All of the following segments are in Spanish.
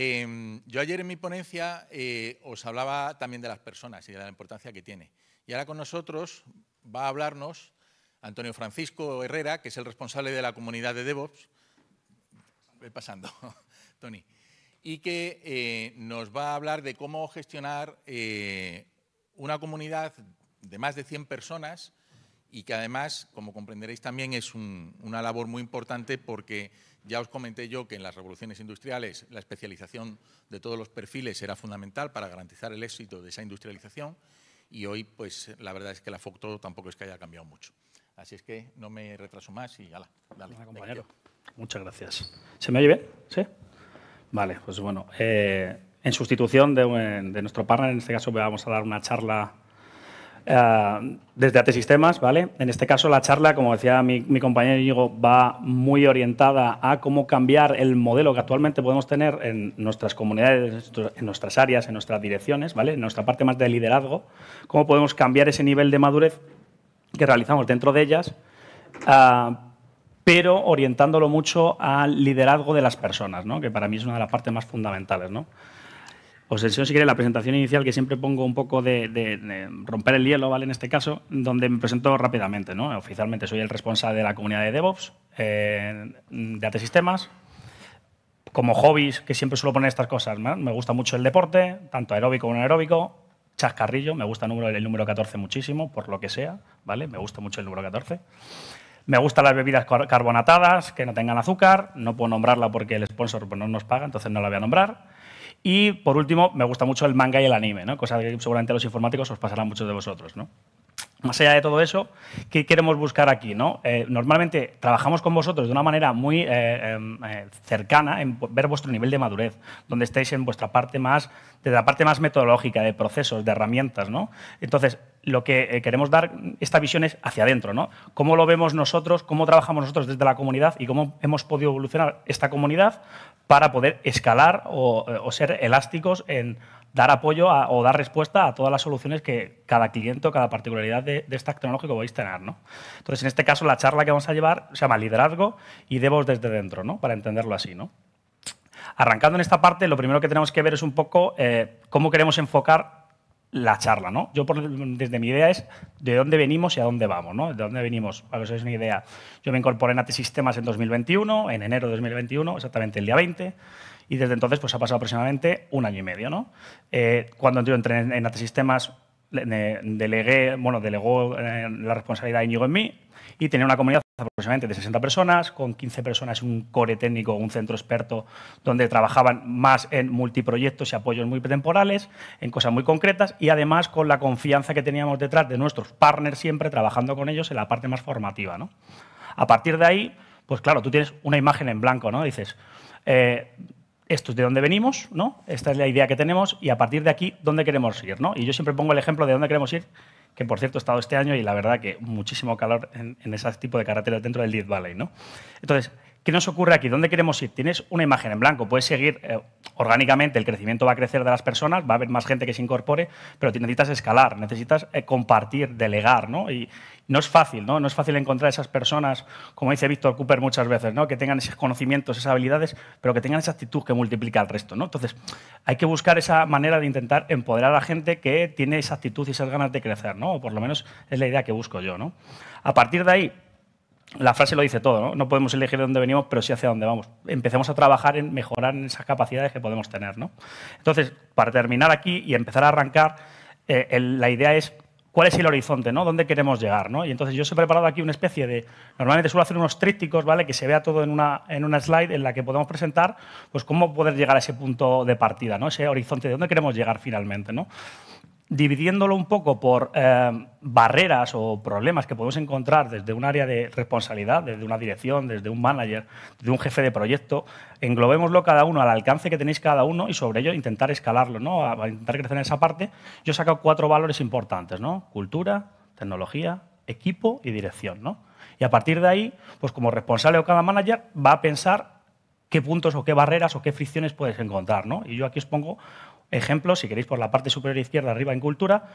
Em, yo ayer en mi ponencia eh, os hablaba también de las personas y de la importancia que tiene. Y ahora con nosotros va a hablarnos Antonio Francisco Herrera, que es el responsable de la comunidad de DevOps. Voy pasando, Tony. Y que eh, nos va a hablar de cómo gestionar eh, una comunidad de más de 100 personas y que además, como comprenderéis, también es una labor muy importante porque ya os comenté yo que en las revoluciones industriales la especialización de todos los perfiles era fundamental para garantizar el éxito de esa industrialización y hoy, pues la verdad es que la FOCTO tampoco es que haya cambiado mucho. Así es que no me retraso más y ala, dale. compañero, muchas gracias. ¿Se me oye bien? ¿Sí? Vale, pues bueno, eh, en sustitución de, de nuestro partner, en este caso vamos a dar una charla eh, desde AT Sistemas, ¿vale? En este caso la charla, como decía mi, compañero Diego, va muy orientada a cómo cambiar el modelo que actualmente podemos tener en nuestras comunidades, en nuestras áreas, en nuestras direcciones, ¿vale? En nuestra parte más de liderazgo, cómo podemos cambiar ese nivel de madurez que realizamos dentro de ellas, ah, pero orientándolo mucho al liderazgo de las personas, ¿no? Que para mí es una de las partes más fundamentales, ¿no? Os enseño, si queréis, la presentación inicial que siempre pongo un poco de, romper el hielo, ¿vale? En este caso, donde me presento rápidamente, ¿no? Oficialmente soy el responsable de la comunidad de DevOps, eh, de AT Sistemas. Como hobbies, que siempre suelo poner estas cosas, me gusta mucho el deporte, tanto aeróbico como aeróbico. Chascarrillo, me gusta el número, el número 14 muchísimo, por lo que sea, ¿vale? Me gusta mucho el número 14. Me gustan las bebidas carbonatadas, que no tengan azúcar. No puedo nombrarla porque el sponsor pues, no nos paga, entonces no la voy a nombrar. Y por último, me gusta mucho el manga y el anime, ¿no? cosa que seguramente a los informáticos os pasará muchos de vosotros. ¿no? más allá de todo eso, ¿qué queremos buscar aquí? ¿no? Eh, normalmente trabajamos con vosotros de una manera muy eh, em, eh, cercana en ver vuestro nivel de madurez, donde estáis en vuestra parte más, desde la parte más metodológica, de procesos, de herramientas. ¿no? Entonces, lo que queremos dar esta visión es hacia adentro, ¿no? Cómo lo vemos nosotros, cómo trabajamos nosotros desde la comunidad y cómo hemos podido evolucionar esta comunidad para poder escalar o ser elásticos en dar apoyo o dar respuesta a todas las soluciones que cada cliente o cada particularidad de, esta tecnología tecnológico vais a tener. ¿no? Entonces, en este caso, la charla que vamos a llevar se llama Liderazgo y Devos desde dentro, ¿no? para entenderlo así. ¿no? Arrancando en esta parte, lo primero que tenemos que ver es un poco eh, cómo queremos enfocar la charla, ¿no? Yo desde mi idea es de dónde venimos y a dónde vamos, ¿no? De dónde venimos, para que os hagáis una idea. Yo me incorporé en AT Sistemas en 2021, en enero de 2021, exactamente el día 20. Y desde entonces pues, ha pasado aproximadamente un año y medio. ¿no? Eh, cuando yo entré en, en AT delegué, bueno, delegó eh, la responsabilidad de Íñigo en mí y tenía una comunidad aproximadamente de 60 personas, con 15 personas un core técnico, un centro experto, donde trabajaban más en multiproyectos y apoyos muy temporales, en cosas muy concretas, y además con la confianza que teníamos detrás de nuestros partners siempre trabajando con ellos en la parte más formativa. ¿no? A partir de ahí, pues claro, tú tienes una imagen en blanco, ¿no? Dices, eh, esto es de dónde venimos, ¿no? Esta es la idea que tenemos y a partir de aquí, ¿dónde queremos ir? ¿no? Y yo siempre pongo el ejemplo de dónde queremos ir, que por cierto he estado este año y la verdad que muchísimo calor en, ese tipo de carreteras dentro del Death Valley, ¿no? Entonces, ¿Qué nos ocurre aquí? ¿Dónde queremos ir? Tienes una imagen en blanco, puedes seguir eh, orgánicamente, el crecimiento va a crecer de las personas, va a haber más gente que se incorpore, pero necesitas escalar, necesitas eh, compartir, delegar, ¿no? Y no es fácil, ¿no? No es fácil encontrar esas personas, como dice Víctor Cooper muchas veces, ¿no? Que tengan esos conocimientos, esas habilidades, pero que tengan esa actitud que multiplica al resto, ¿no? Entonces, hay que buscar esa manera de intentar empoderar a la gente que tiene esa actitud y esas ganas de crecer, ¿no? O por lo menos es la idea que busco yo, ¿no? A partir de ahí, la frase lo dice todo, ¿no? No podemos elegir de dónde venimos, pero sí hacia dónde vamos. Empecemos a trabajar en mejorar esas capacidades que podemos tener, ¿no? Entonces, para terminar aquí y empezar a arrancar, eh, la idea es cuál es el horizonte, ¿no? ¿Dónde queremos llegar, ¿no? Y entonces yo os he preparado aquí una especie de... Normalmente suelo hacer unos trípticos, ¿vale? Que se vea todo en una, en una slide en la que podemos presentar pues cómo poder llegar a ese punto de partida, ¿no? Ese horizonte de dónde queremos llegar finalmente, ¿no? dividiéndolo un poco por eh, barreras o problemas que podemos encontrar desde un área de responsabilidad, desde una dirección, desde un manager, desde un jefe de proyecto, englobémoslo cada uno al alcance que tenéis cada uno y sobre ello intentar escalarlo, ¿no? intentar crecer en esa parte. Yo he sacado cuatro valores importantes, ¿no? Cultura, tecnología, equipo y dirección, Y a partir de ahí, pues como responsable o cada manager va a pensar qué puntos o qué barreras o qué fricciones puedes encontrar, Y yo aquí os pongo Ejemplo, si queréis por la parte superior izquierda arriba en cultura,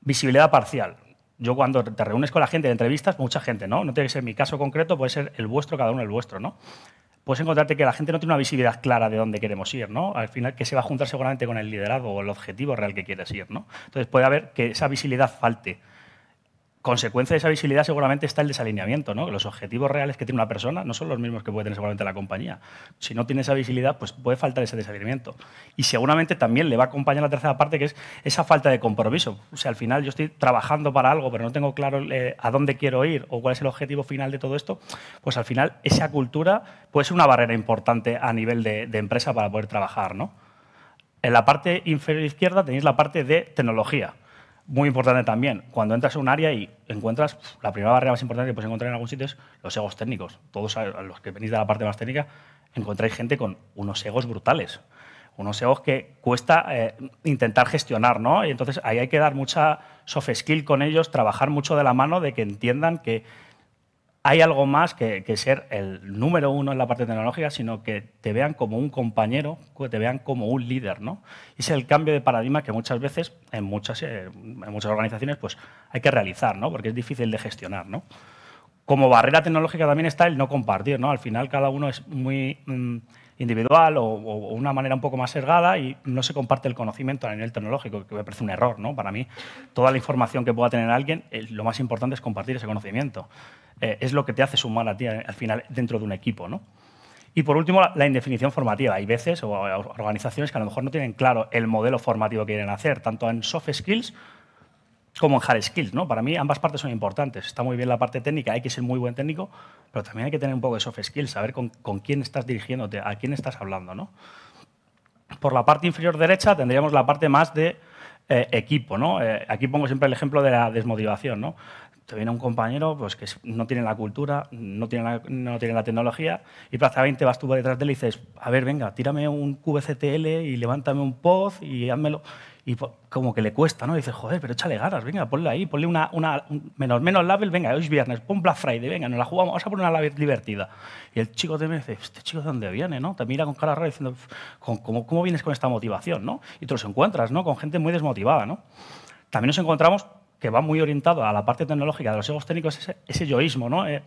visibilidad parcial. Yo cuando te reúnes con la gente de entrevistas, mucha gente, ¿no? No tiene que ser mi caso concreto, puede ser el vuestro, cada uno el vuestro, ¿no? Puedes encontrarte que la gente no tiene una visibilidad clara de dónde queremos ir, ¿no? Al final, que se va a juntar seguramente con el liderazgo o el objetivo real que quieres ir, ¿no? Entonces puede haber que esa visibilidad falte consecuencia de esa visibilidad seguramente está el desalineamiento, ¿no? Los objetivos reales que tiene una persona no son los mismos que puede tener seguramente la compañía. Si no tiene esa visibilidad, pues puede faltar ese desalineamiento. Y seguramente también le va a acompañar la tercera parte, que es esa falta de compromiso. O sea, al final yo estoy trabajando para algo, pero no tengo claro eh, a dónde quiero ir o cuál es el objetivo final de todo esto. Pues al final esa cultura puede ser una barrera importante a nivel de, empresa para poder trabajar, ¿no? En la parte inferior izquierda tenéis la parte de tecnología. Muy importante también, cuando entras a un área y encuentras, la primera barrera más importante que puedes encontrar en algún sitio es los egos técnicos. Todos los que venís de la parte más técnica encontráis gente con unos egos brutales, unos egos que cuesta eh, intentar gestionar, ¿no? Y entonces ahí hay que dar mucha soft skill con ellos, trabajar mucho de la mano de que entiendan que hay algo más que, ser el número uno en la parte tecnológica, sino que te vean como un compañero, que te vean como un líder. ¿no? Es el cambio de paradigma que muchas veces eh, en muchas, organizaciones pues, hay que realizar, ¿no? porque es difícil de gestionar. ¿no? Como barrera tecnológica también está el no compartir. ¿no? Al final cada uno es muy... Mm, individual o, una manera un poco más ergada y no se comparte el conocimiento a nivel tecnológico, que me parece un error, ¿no? Para mí, toda la información que pueda tener alguien, eh, lo más importante es compartir ese conocimiento. Eh, es lo que te hace sumar a ti eh, al final dentro de un equipo, ¿no? Y por último, la, la indefinición formativa. Hay veces o organizaciones que a lo mejor no tienen claro el modelo formativo que quieren hacer, tanto en soft skills como en hard skills, ¿no? Para mí ambas partes son importantes. Está muy bien la parte técnica, hay que ser muy buen técnico, pero también hay que tener un poco de soft skills, saber con, quién estás dirigiéndote, a quién estás hablando, ¿no? Por la parte inferior derecha tendríamos la parte más de eh, equipo, ¿no? Eh, aquí pongo siempre el ejemplo de la desmotivación, ¿no? Te viene un compañero pues, que no tiene la cultura, no tiene la, no tiene la tecnología y prácticamente vas tú detrás de él y dices, a ver, venga, tírame un QCTL y levántame un POD y házmelo y como que le cuesta, ¿no? Y dices, joder, pero échale ganas, venga, ponle ahí, ponle una, una menos, menos label, venga, hoy es viernes, pon Black Friday, venga, nos la jugamos, vamos a poner una label divertida. Y el chico te dice, este chico de dónde viene, ¿no? Te mira con cara rara diciendo, ¿cómo, cómo vienes con esta motivación, ¿no? Y te los encuentras, ¿no? Con gente muy desmotivada, ¿no? También nos encontramos que va muy orientado a la parte tecnológica de los egos técnicos, ese, yoísmo, ¿no? Eh,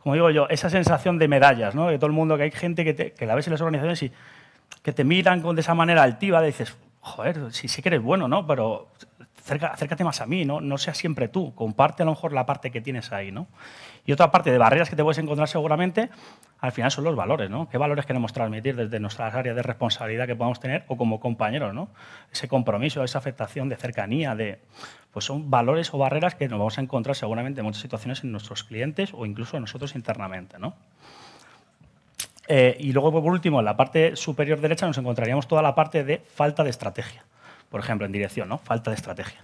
como digo yo, esa sensación de medallas, ¿no? De todo el mundo, que hay gente que, que la ves en las organizaciones y que te miran con de esa manera altiva, dices, joder, si sí que eres bueno, ¿no? Pero acércate más a mí, ¿no? No seas siempre tú, comparte a lo mejor la parte que tienes ahí, ¿no? Y otra parte de barreras que te puedes encontrar seguramente, al final son los valores, ¿no? ¿Qué valores queremos transmitir desde nuestras áreas de responsabilidad que podamos tener o como compañeros, ¿no? Ese compromiso, esa afectación de cercanía, de, pues son valores o barreras que nos vamos a encontrar seguramente en muchas situaciones en nuestros clientes o incluso nosotros internamente, ¿no? Eh, y luego, por último, en la parte superior derecha nos encontraríamos toda la parte de falta de estrategia. Por ejemplo, en dirección, ¿no? Falta de estrategia.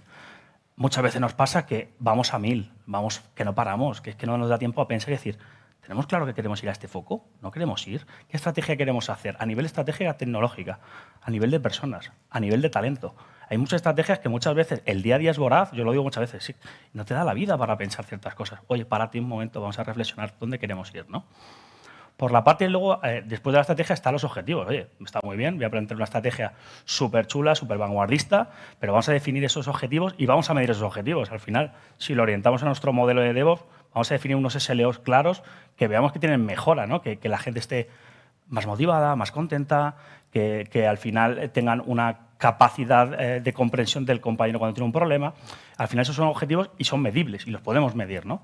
Muchas veces nos pasa que vamos a mil, vamos, que no paramos, que es que no nos da tiempo a pensar y decir, ¿tenemos claro que queremos ir a este foco? ¿No queremos ir? ¿Qué estrategia queremos hacer? A nivel estratégica tecnológica, a nivel de personas, a nivel de talento. Hay muchas estrategias que muchas veces el día a día es voraz, yo lo digo muchas veces, sí, no te da la vida para pensar ciertas cosas. Oye, párate un momento, vamos a reflexionar dónde queremos ir, ¿no? Por la parte, luego, eh, después de la estrategia están los objetivos. Oye, está muy bien, voy a plantear una estrategia súper chula, súper vanguardista, pero vamos a definir esos objetivos y vamos a medir esos objetivos. Al final, si lo orientamos a nuestro modelo de DevOps, vamos a definir unos SLOs claros que veamos que tienen mejora, ¿no? que, que la gente esté más motivada, más contenta, que, que al final tengan una capacidad eh, de comprensión del compañero cuando tiene un problema. Al final esos son objetivos y son medibles y los podemos medir. ¿no?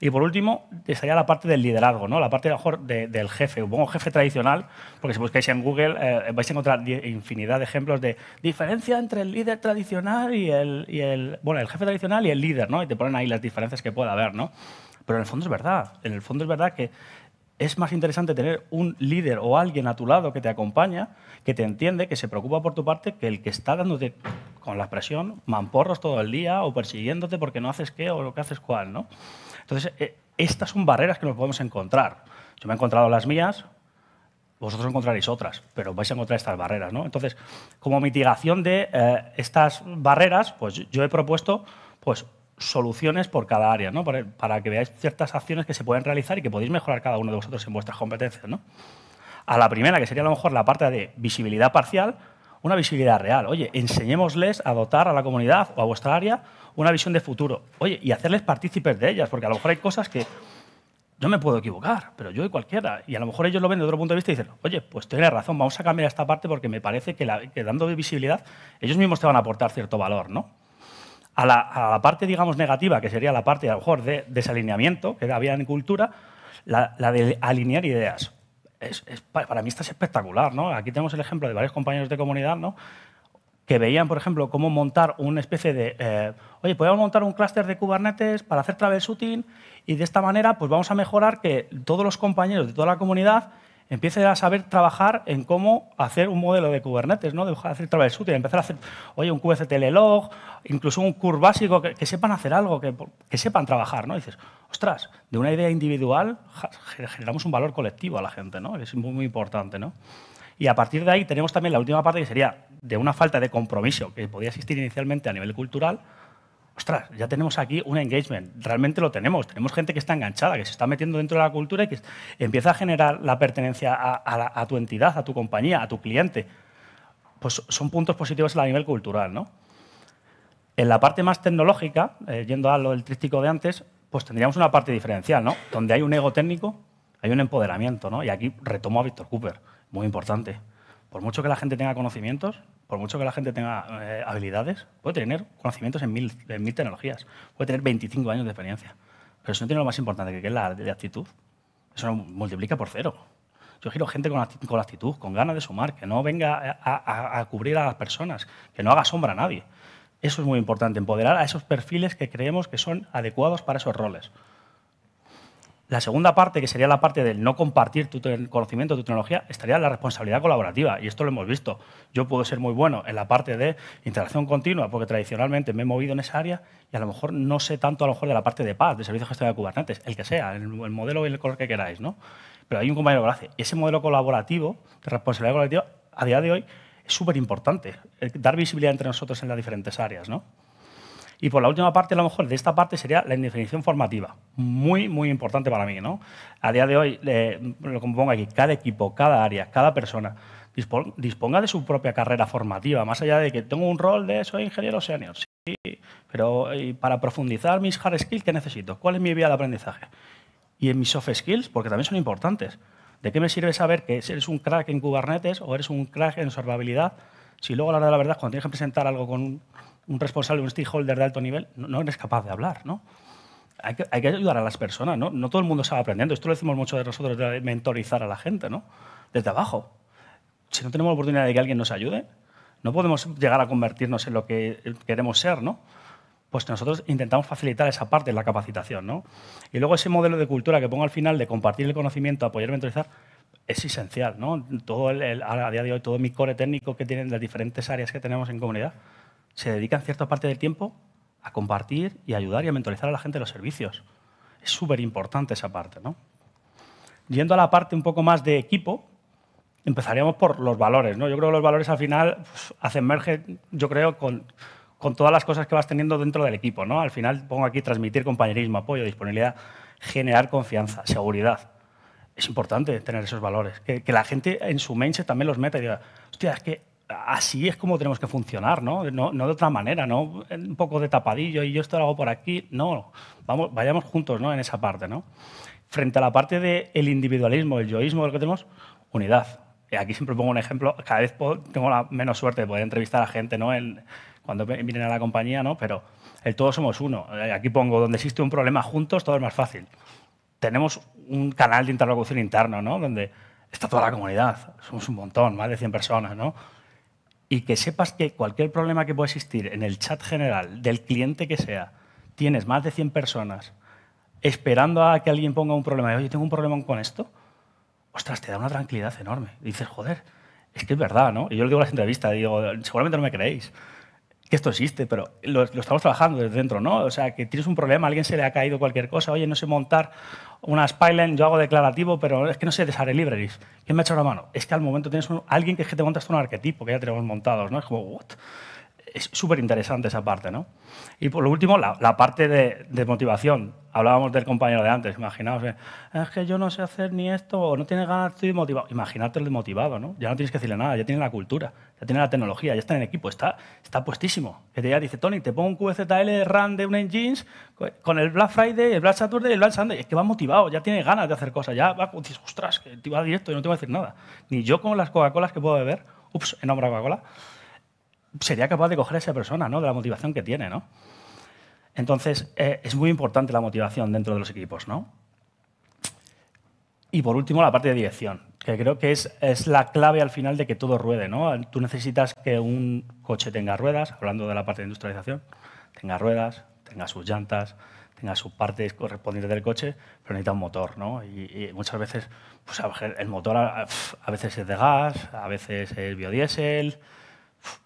Y por último, estaría la parte del liderazgo, ¿no? la parte mejor del jefe. Pongo jefe tradicional, porque si buscáis en Google eh, eh, vais a encontrar infinidad de ejemplos de diferencia entre el líder tradicional y el, y el, bueno, el jefe tradicional y el líder, ¿no? y te ponen ahí las diferencias que pueda haber. ¿no? Pero en el fondo es verdad. En el fondo es verdad que es más interesante tener un líder o alguien a tu lado que te acompaña, que te entiende, que se preocupa por tu parte, que el que está dándote con la presión mamporros todo el día o persiguiéndote porque no haces qué o lo que haces cuál, ¿no? Entonces, eh, estas son barreras que nos podemos encontrar. Yo me he encontrado las mías, vosotros encontraréis otras, pero vais a encontrar estas barreras, ¿no? Entonces, como mitigación de eh, estas barreras, pues yo he propuesto pues soluciones por cada área, ¿no? para, que veáis ciertas acciones que se pueden realizar y que podéis mejorar cada uno de vosotros en vuestras competencias. ¿no? A la primera, que sería a lo mejor la parte de visibilidad parcial, una visibilidad real. Oye, enseñémosles a dotar a la comunidad o a vuestra área una visión de futuro. Oye, y hacerles partícipes de ellas, porque a lo mejor hay cosas que yo me puedo equivocar, pero yo y cualquiera. Y a lo mejor ellos lo ven de otro punto de vista y dicen, oye, pues tienes razón, vamos a cambiar esta parte porque me parece que, la, que dando visibilidad ellos mismos te van a aportar cierto valor, ¿no? a la, parte, digamos, negativa, que sería la parte, a mejor, de desalineamiento que había en cultura, la, de alinear ideas. Es, para mí esto es espectacular, ¿no? Aquí tenemos el ejemplo de varios compañeros de comunidad, ¿no? que veían, por ejemplo, cómo montar una especie de, eh, oye, podemos montar un clúster de Kubernetes para hacer travel shooting y de esta manera pues vamos a mejorar que todos los compañeros de toda la comunidad Empiece a saber trabajar en cómo hacer un modelo de Kubernetes, ¿no? de hacer travel y empezar a hacer, oye, un QCTL log, incluso un Curve básico, que, sepan hacer algo, que, sepan trabajar. ¿no? dices, ostras, de una idea individual generamos un valor colectivo a la gente, ¿no? es muy, muy importante. ¿no? Y a partir de ahí tenemos también la última parte que sería de una falta de compromiso que podía existir inicialmente a nivel cultural, ostras, ya tenemos aquí un engagement, realmente lo tenemos, tenemos gente que está enganchada, que se está metiendo dentro de la cultura y que empieza a generar la pertenencia a, tu entidad, a tu compañía, a tu cliente. Pues son puntos positivos a nivel cultural, ¿no? En la parte más tecnológica, eh, yendo a lo del trístico de antes, pues tendríamos una parte diferencial, ¿no? Donde hay un ego técnico, hay un empoderamiento, ¿no? Y aquí retomo a Víctor Cooper, muy importante. Por mucho que la gente tenga conocimientos, por mucho que la gente tenga eh, habilidades, puede tener conocimientos en mil, tecnologías, puede tener 25 años de experiencia. Pero si no tiene lo más importante, que es la, actitud, eso lo multiplica por cero. Yo quiero gente con, actitud, con, actitud, con ganas de sumar, que no venga a, cubrir a las personas, que no haga sombra a nadie. Eso es muy importante, empoderar a esos perfiles que creemos que son adecuados para esos roles. La segunda parte, que sería la parte del no compartir tu conocimiento, tu tecnología, estaría la responsabilidad colaborativa. Y esto lo hemos visto. Yo puedo ser muy bueno en la parte de interacción continua, porque tradicionalmente me he movido en esa área y a lo mejor no sé tanto a lo mejor de la parte de paz, de servicios de gestión de Kubernetes, el que sea, el, modelo y el color que queráis. ¿no? Pero hay un compañero que hace. Ese modelo colaborativo, de responsabilidad colaborativa, a día de hoy es súper importante. Eh, dar visibilidad entre nosotros en las diferentes áreas. ¿no? Y por la última parte, a lo mejor, de esta parte sería la indefinición formativa. Muy, muy importante para mí. ¿no? A día de hoy, le lo compongo aquí, cada equipo, cada área, cada persona disponga de su propia carrera formativa, más allá de que tengo un rol de soy ingeniero senior, sí, pero para profundizar mis hard skills, ¿qué necesito? ¿Cuál es mi vía de aprendizaje? Y en mis soft skills, porque también son importantes. ¿De qué me sirve saber que eres un crack en Kubernetes o eres un crack en observabilidad si luego a la hora de la verdad, cuando tienes que presentar algo con un responsable, un stakeholder de alto nivel, no, es capaz de hablar, ¿no? Hay que, ayudar a las personas, ¿no? todo el mundo sabe aprendiendo. Esto lo decimos mucho de nosotros, de mentorizar a la gente, ¿no? Desde abajo. Si no tenemos la oportunidad de que alguien nos ayude, no podemos llegar a convertirnos en lo que queremos ser, ¿no? Pues nosotros intentamos facilitar esa parte, la capacitación, Y luego ese modelo de cultura que pongo al final de compartir el conocimiento, apoyar mentorizar, es esencial, ¿no? Todo el, a día de hoy, todo mi core técnico que tienen las diferentes áreas que tenemos en comunidad, se dedican cierta parte del tiempo a compartir y ayudar y a mentorizar a la gente de los servicios. Es súper importante esa parte. ¿no? Yendo a la parte un poco más de equipo, empezaríamos por los valores. ¿no? Yo creo que los valores al final pues, hacen merge, yo creo, con, con, todas las cosas que vas teniendo dentro del equipo. ¿no? Al final pongo aquí transmitir compañerismo, apoyo, disponibilidad, generar confianza, seguridad. Es importante tener esos valores, que, la gente en su mente también los meta y diga, hostia, es que así es como tenemos que funcionar, ¿no? de otra manera, ¿no? Un poco de tapadillo y yo esto lo hago por aquí. No, vamos, vayamos juntos, ¿no? En esa parte, Frente a la parte del individualismo, el yoísmo, lo que tenemos, unidad. Y aquí siempre pongo un ejemplo, cada vez tengo la menos suerte de poder entrevistar a gente, cuando vienen a la compañía, ¿no? Pero el todos somos uno. Eh, aquí pongo, donde existe un problema juntos, todo es más fácil. Tenemos un canal de interlocución interno, Donde está toda la comunidad, somos un montón, más de 100 personas, ¿no? y que sepas que cualquier problema que pueda existir en el chat general del cliente que sea, tienes más de 100 personas esperando a que alguien ponga un problema, y, oye, tengo un problema con esto, ostras, te da una tranquilidad enorme. dices, joder, es que es verdad, ¿no? Y yo le digo a las entrevistas, digo, seguramente no me creéis que esto existe, pero lo, lo, estamos trabajando desde dentro, ¿no? O sea, que tienes un problema, a alguien se le ha caído cualquier cosa, oye, no sé montar una spyline, yo hago declarativo, pero es que no sé desarrollar libraries. ¿Quién me ha hecho la mano? Es que al momento tienes un, alguien que, es que te montas un arquetipo que ya tenemos montados, ¿no? Es como, ¿what? es súper interesante esa parte, ¿no? Y por lo último, la, parte de, motivación. Hablábamos del compañero de antes, imaginaos, eh, es que yo no sé hacer ni esto, o no tiene ganas, estoy motivado. Imagínate el desmotivado, ¿no? Ya no tienes que decirle nada, ya tiene la cultura, ya tiene la tecnología, ya está en el equipo, está, está puestísimo. Que te dice, Tony, te pongo un QZL RAM de un Engines con el Black Friday, el Black Saturday, el Black Sunday. Es que va motivado, ya tiene ganas de hacer cosas, ya va, dices, ostras, que te va directo y no te voy a decir nada. Ni yo con las Coca-Colas que puedo beber, ups, en nombre de Coca-Cola, sería capaz de coger a esa persona, ¿no? De la motivación que tiene, Entonces, eh, es muy importante la motivación dentro de los equipos, ¿no? Y por último, la parte de dirección, que creo que es, la clave al final de que todo ruede, ¿no? Tú necesitas que un coche tenga ruedas, hablando de la parte de industrialización, tenga ruedas, tenga sus llantas, tenga sus partes correspondientes del coche, pero necesita un motor, Y, muchas veces, pues, el motor a, a, veces es de gas, a veces es biodiesel,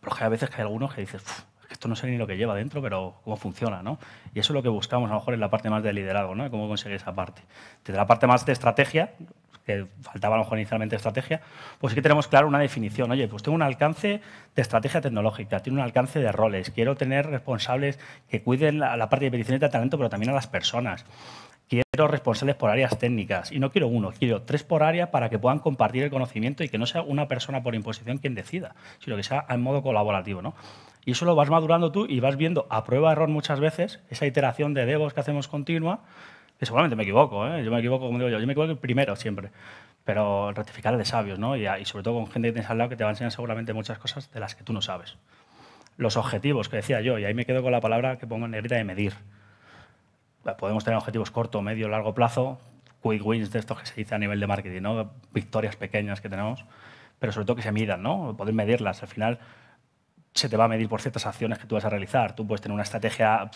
pero a veces que hay algunos que dices, esto no sé ni lo que lleva dentro, pero cómo funciona, ¿no? Y eso es lo que buscamos, a lo mejor, en la parte más de liderazgo, ¿no? Cómo conseguir esa parte. Desde la parte más de estrategia, que faltaba a lo mejor inicialmente estrategia, pues sí que tenemos claro una definición. Oye, pues tengo un alcance de estrategia tecnológica, tiene un alcance de roles, quiero tener responsables que cuiden la, la parte de peticiones de talento, pero también a las personas quiero responsables por áreas técnicas y no quiero uno, quiero tres por área para que puedan compartir el conocimiento y que no sea una persona por imposición quien decida, sino que sea en modo colaborativo. ¿no? Y eso lo vas madurando tú y vas viendo a prueba error muchas veces, esa iteración de devos que hacemos continua, que seguramente me equivoco, ¿eh? yo me equivoco, como digo yo, yo me equivoco primero siempre, pero rectificar de sabios ¿no? y, y sobre todo con gente que tienes al lado que te va a enseñar seguramente muchas cosas de las que tú no sabes. Los objetivos que decía yo, y ahí me quedo con la palabra que pongo en negrita de medir podemos tener objetivos corto, medio, largo plazo, quick wins de estos que se dice a nivel de marketing, ¿no? victorias pequeñas que tenemos, pero sobre todo que se midan, ¿no? poder medirlas. Al final se te va a medir por ciertas acciones que tú vas a realizar. Tú puedes tener una estrategia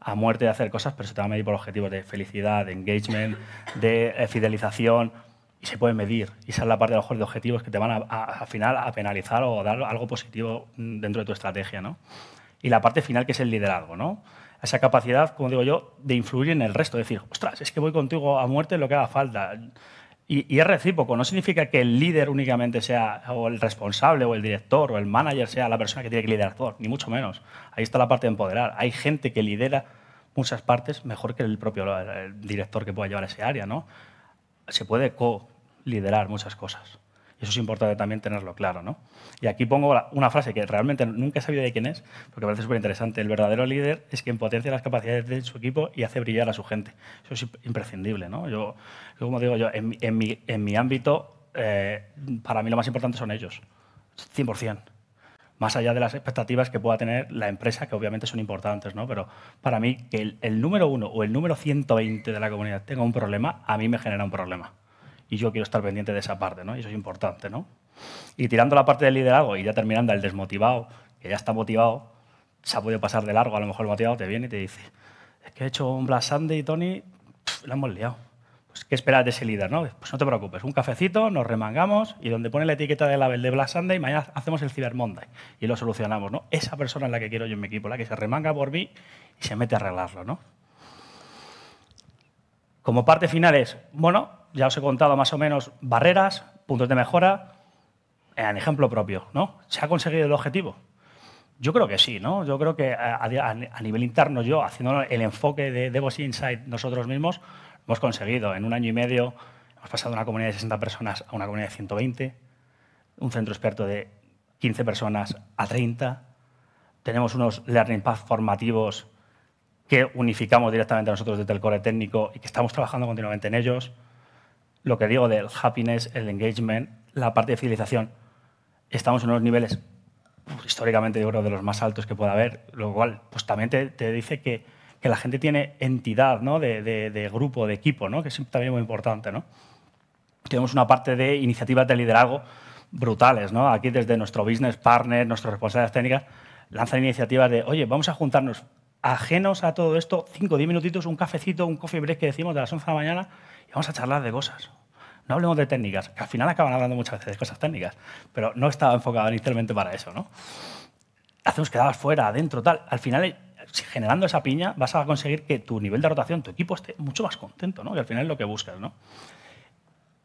a muerte de hacer cosas, pero se te va a medir por objetivos de felicidad, de engagement, de eh, fidelización, y se puede medir. Y esa es la parte a lo de objetivos que te van a, a, al final a penalizar o dar algo positivo mm, dentro de tu estrategia. ¿no? Y la parte final que es el liderazgo. ¿no? esa capacidad, como digo yo, de influir en el resto. De decir, ostras, es que voy contigo a muerte lo que haga falta. Y, es recíproco, no significa que el líder únicamente sea o el responsable o el director o el manager sea la persona que tiene que liderar todo, ni mucho menos. Ahí está la parte de empoderar. Hay gente que lidera muchas partes mejor que el propio director que pueda llevar ese área, ¿no? Se puede co-liderar muchas cosas. Eso es importante también tenerlo claro. ¿no? Y aquí pongo una frase que realmente nunca he sabido de quién es, porque me parece súper interesante. El verdadero líder es quien potencia las capacidades de su equipo y hace brillar a su gente. Eso es imprescindible. ¿no? Yo, como digo, yo, en, mi, ámbito, eh, para mí lo más importante son ellos, 100% más allá de las expectativas que pueda tener la empresa, que obviamente son importantes, ¿no? Pero para mí, que el, el número uno o el número 120 de la comunidad tenga un problema, a mí me genera un problema y yo quiero estar pendiente de esa parte, ¿no? Y eso es importante, ¿no? Y tirando la parte del liderazgo y ya terminando el desmotivado, que ya está motivado, se ha podido pasar de largo, a lo mejor el motivado te viene y te dice, es que he hecho un Black y, Tony, la hemos liado. Pues, ¿qué esperas de ese líder? No? Pues no te preocupes, un cafecito, nos remangamos y donde pone la etiqueta de label de Black Sunday, mañana hacemos el Cyber Monday y lo solucionamos, ¿no? Esa persona es la que quiero yo en mi equipo, la que se remanga por mí y se mete a arreglarlo, ¿no? Como parte final es, bueno, ya os he contado más o menos barreras, puntos de mejora, en ejemplo propio, ¿no? ¿Se ha conseguido el objetivo? Yo creo que sí, ¿no? Yo creo que a, nivel interno, yo, haciendo el enfoque de Devos Insight nosotros mismos, hemos conseguido. En un año y medio hemos pasado de una comunidad de 60 personas a una comunidad de 120, un centro experto de 15 personas a 30. Tenemos unos learning paths formativos que unificamos directamente a nosotros desde el core técnico y que estamos trabajando continuamente en ellos lo que digo del happiness, el engagement, la parte de civilización, estamos en unos niveles pues, históricamente yo creo de los más altos que pueda haber, lo cual pues, también te, dice que, que, la gente tiene entidad ¿no? de, grupo, de equipo, ¿no? que es también muy importante. ¿no? Tenemos una parte de iniciativas de liderazgo brutales. ¿no? Aquí desde nuestro business partner, nuestras responsables técnicas, lanzan iniciativas de, oye, vamos a juntarnos ajenos a todo esto, 5 o 10 minutitos, un cafecito, un coffee break que decimos de las 11 de la mañana Vamos a charlar de cosas. No hablemos de técnicas, que al final acaban hablando muchas veces de cosas técnicas, pero no estaba enfocado inicialmente para eso, ¿no? Hacemos quedadas fuera, adentro, tal. Al final, eh, generando esa piña, vas a conseguir que tu nivel de rotación, tu equipo esté mucho más contento, ¿no? Que al final es lo que buscas, ¿no?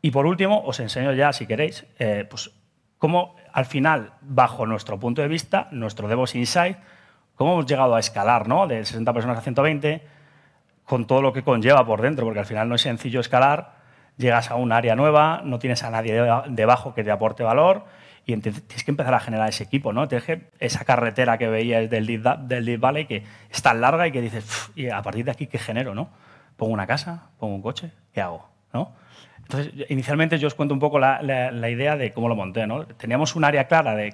Y por último, os enseño ya, si queréis, eh, pues cómo al final, bajo nuestro punto de vista, nuestro DevOps Insight, cómo hemos llegado a escalar, ¿no? De 60 personas a 120, con todo lo que conlleva por dentro, porque al final no es sencillo escalar, llegas a un área nueva, no tienes a nadie debajo que te aporte valor y tienes que empezar a generar ese equipo, ¿no? Te esa carretera que veías del Deep, del Valley que es tan larga y que dices, y a partir de aquí, ¿qué genero, no? ¿Pongo una casa? ¿Pongo un coche? ¿Qué hago? ¿No? Entonces, inicialmente yo os cuento un poco la, idea de cómo lo monté, ¿no? Teníamos un área clara de,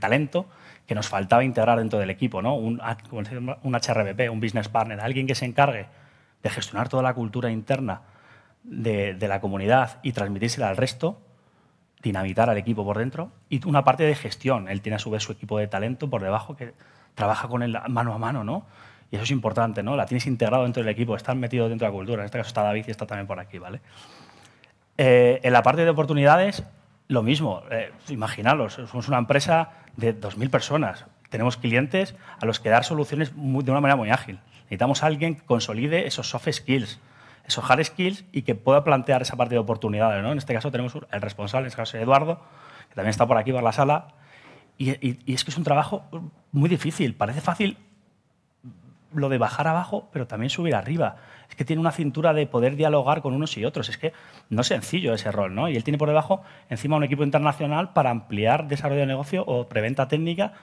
talento que nos faltaba integrar dentro del equipo, ¿no? Un, ah, un HRBP, un business partner, alguien que se encargue de gestionar toda la cultura interna de, la comunidad y transmitírsela al resto, dinamitar al equipo por dentro, y una parte de gestión. Él tiene a su vez su equipo de talento por debajo que trabaja con él mano a mano, ¿no? Y eso es importante, ¿no? La tienes integrado dentro del equipo, estás metido dentro de la cultura. En este caso está David y está también por aquí, ¿vale? Eh, en la parte de oportunidades, lo mismo. Eh, imaginaros, somos una empresa de 2.000 personas. Tenemos clientes a los que dar soluciones de una manera muy ágil. Necesitamos a alguien que consolide esos soft skills, esos hard skills y que pueda plantear esa parte de oportunidades. ¿no? En este caso tenemos el responsable, en este caso Eduardo, que también está por aquí, por la sala. Y, y es que es un trabajo muy difícil. Parece fácil lo de bajar abajo, pero también subir arriba. Es que tiene una cintura de poder dialogar con unos y otros. Es que no es sencillo ese rol, ¿no? Y él tiene por debajo encima un equipo internacional para ampliar desarrollo de negocio o preventa técnica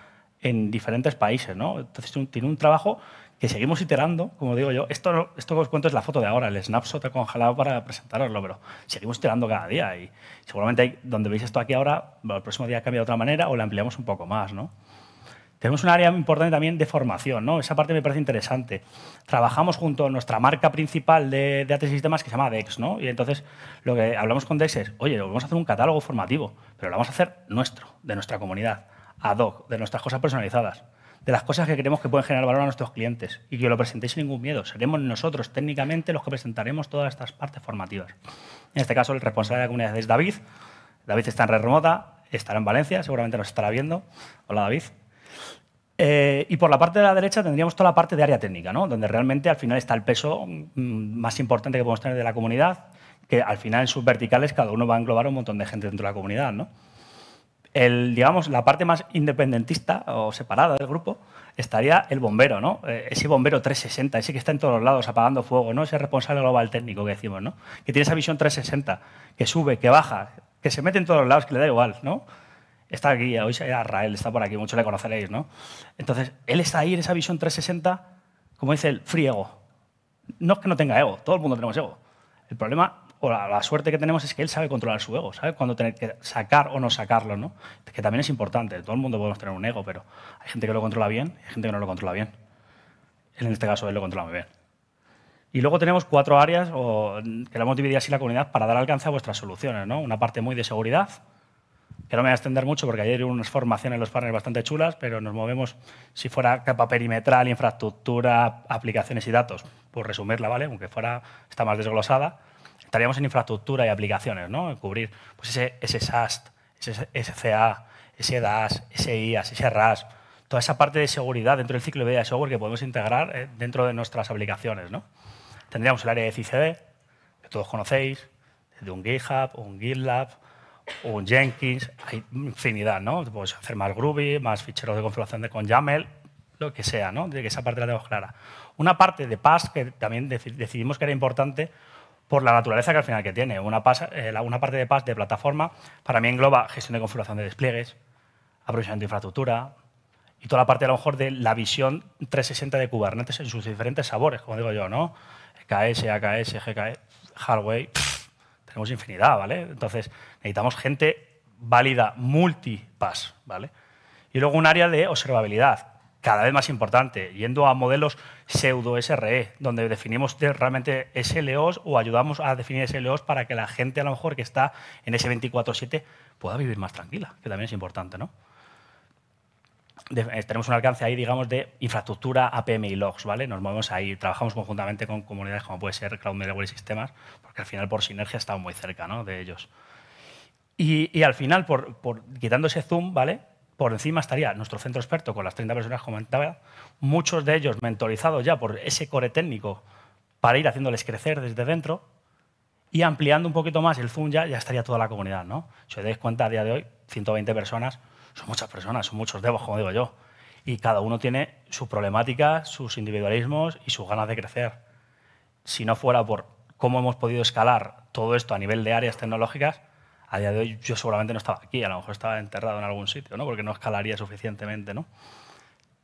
en diferentes países, ¿no? Entonces tiene un trabajo que seguimos iterando, como digo yo. Esto, esto que os cuento es la foto de ahora, el snapshot congelado para presentaroslo, pero seguimos iterando cada día y seguramente donde veis esto aquí ahora, el próximo día cambia de otra manera o la ampliamos un poco más, ¿no? Tenemos un área importante también de formación, ¿no? Esa parte me parece interesante. Trabajamos junto a nuestra marca principal de, de y sistemas que se llama DEX, ¿no? Y entonces lo que hablamos con DEX es, oye, vamos a hacer un catálogo formativo, pero lo vamos a hacer nuestro, de nuestra comunidad, ad hoc, de nuestras cosas personalizadas de las cosas que creemos que pueden generar valor a nuestros clientes y que lo presentéis sin ningún miedo. Seremos nosotros técnicamente los que presentaremos todas estas partes formativas. En este caso, el responsable de la comunidad es David. David está en red remota, estará en Valencia, seguramente nos estará viendo. Hola, David. Eh, y por la parte de la derecha tendríamos toda la parte de área técnica, ¿no? donde realmente al final está el peso mm, más importante que podemos tener de la comunidad, que al final en sus verticales cada uno va a englobar un montón de gente dentro de la comunidad. ¿no? digamos, la parte más independentista o separada del grupo estaría el bombero, ¿no? Eh, ese bombero 360, ese que está en todos los lados apagando fuego, ¿no? Ese responsable global técnico que decimos, ¿no? Que tiene esa visión 360, que sube, que baja, que se mete en todos los lados, que le da igual, ¿no? Está aquí, hoy Rael, está por aquí, muchos le conoceréis, ¿no? Entonces, él está ahí en esa visión 360, como dice el friego. No es que no tenga ego, todo el mundo tenemos ego. El problema la, suerte que tenemos es que él sabe controlar su ego, sabe cuándo tener que sacar o no sacarlo, Que también es importante, todo el mundo podemos tener un ego, pero hay gente que lo controla bien y hay gente que no lo controla bien. en este caso él lo controla muy bien. Y luego tenemos cuatro áreas, que la hemos dividido así la comunidad, para dar alcance a vuestras soluciones, Una parte muy de seguridad, que no me voy a extender mucho porque ayer hubo unas formaciones en los partners bastante chulas, pero nos movemos, si fuera capa perimetral, infraestructura, aplicaciones y datos, por resumirla, ¿vale? Aunque fuera, está más desglosada estaríamos en infraestructura y aplicaciones, ¿no? Cubrir pues ese, SAST, ese, SCA, ese DAS, ese IAS, ese RAS, toda esa parte de seguridad dentro del ciclo de vida de software que podemos integrar eh, dentro de nuestras aplicaciones, ¿no? Tendríamos el área de CICD, que todos conocéis, de un GitHub, un GitLab, un Jenkins, hay infinidad, ¿no? Puedes hacer más Groovy, más ficheros de configuración de con YAML, lo que sea, ¿no? De que esa parte la tenemos clara. Una parte de PAS que también decidimos que era importante por la naturaleza que al final que tiene. Una, eh, una parte de PAS de plataforma para mí engloba gestión de configuración de despliegues, aprovisionamiento de infraestructura y toda la parte a lo mejor de la visión 360 de Kubernetes en sus diferentes sabores, como digo yo, ¿no? KS, AKS, GKS, Hardware, tenemos infinidad, ¿vale? Entonces necesitamos gente válida multi multipass, ¿vale? Y luego un área de observabilidad, cada vez más importante, yendo a modelos pseudo-SRE, donde definimos realmente SLOs o ayudamos a definir SLOs para que la gente a lo mejor que está en ese 24-7 pueda vivir más tranquila, que también es importante, ¿no? Eh, tenemos un alcance ahí, digamos, de infraestructura, APM y logs, ¿vale? Nos movemos ahí, trabajamos conjuntamente con comunidades como puede ser Cloud y Sistemas, porque al final por sinergia estamos muy cerca ¿no? de ellos. Y, al final, por, quitando ese zoom, ¿vale? Por encima estaría nuestro centro experto con las 30 personas que comentaba, muchos de ellos mentorizados ya por ese core técnico para ir haciéndoles crecer desde dentro y ampliando un poquito más el Zoom ya, estaría toda la comunidad. ¿no? Si os dais cuenta, a día de hoy, 120 personas, son muchas personas, son muchos devos, como digo yo, y cada uno tiene su problemática, sus individualismos y sus ganas de crecer. Si no fuera por cómo hemos podido escalar todo esto a nivel de áreas tecnológicas, a día de hoy yo seguramente no estaba aquí, a lo mejor estaba enterrado en algún sitio, ¿no? porque no escalaría suficientemente. ¿no?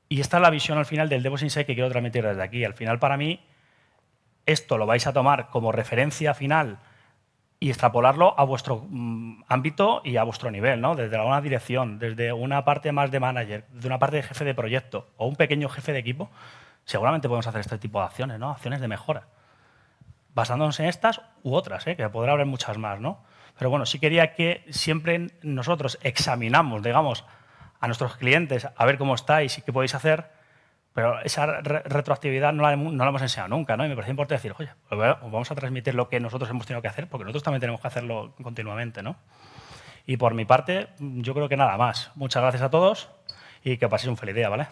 Y esta es la visión al final del DevOps Insight que quiero transmitir desde aquí. Al final, para mí, esto lo vais a tomar como referencia final y extrapolarlo a vuestro mm, ámbito y a vuestro nivel, ¿no? desde una dirección, desde una parte más de manager, de una parte de jefe de proyecto o un pequeño jefe de equipo. Seguramente podemos hacer este tipo de acciones, ¿no? acciones de mejora, basándonos en estas u otras, ¿eh? que podrá haber muchas más. ¿no? Pero bueno, sí quería que siempre nosotros examinamos, digamos, a nuestros clientes a ver cómo estáis y qué podéis hacer, pero esa retroactividad no la, no la, hemos enseñado nunca, ¿no? Y me parece importante decir, oye, pues vamos a transmitir lo que nosotros hemos tenido que hacer, porque nosotros también tenemos que hacerlo continuamente, ¿no? Y por mi parte, yo creo que nada más. Muchas gracias a todos y que paséis un feliz día, ¿vale?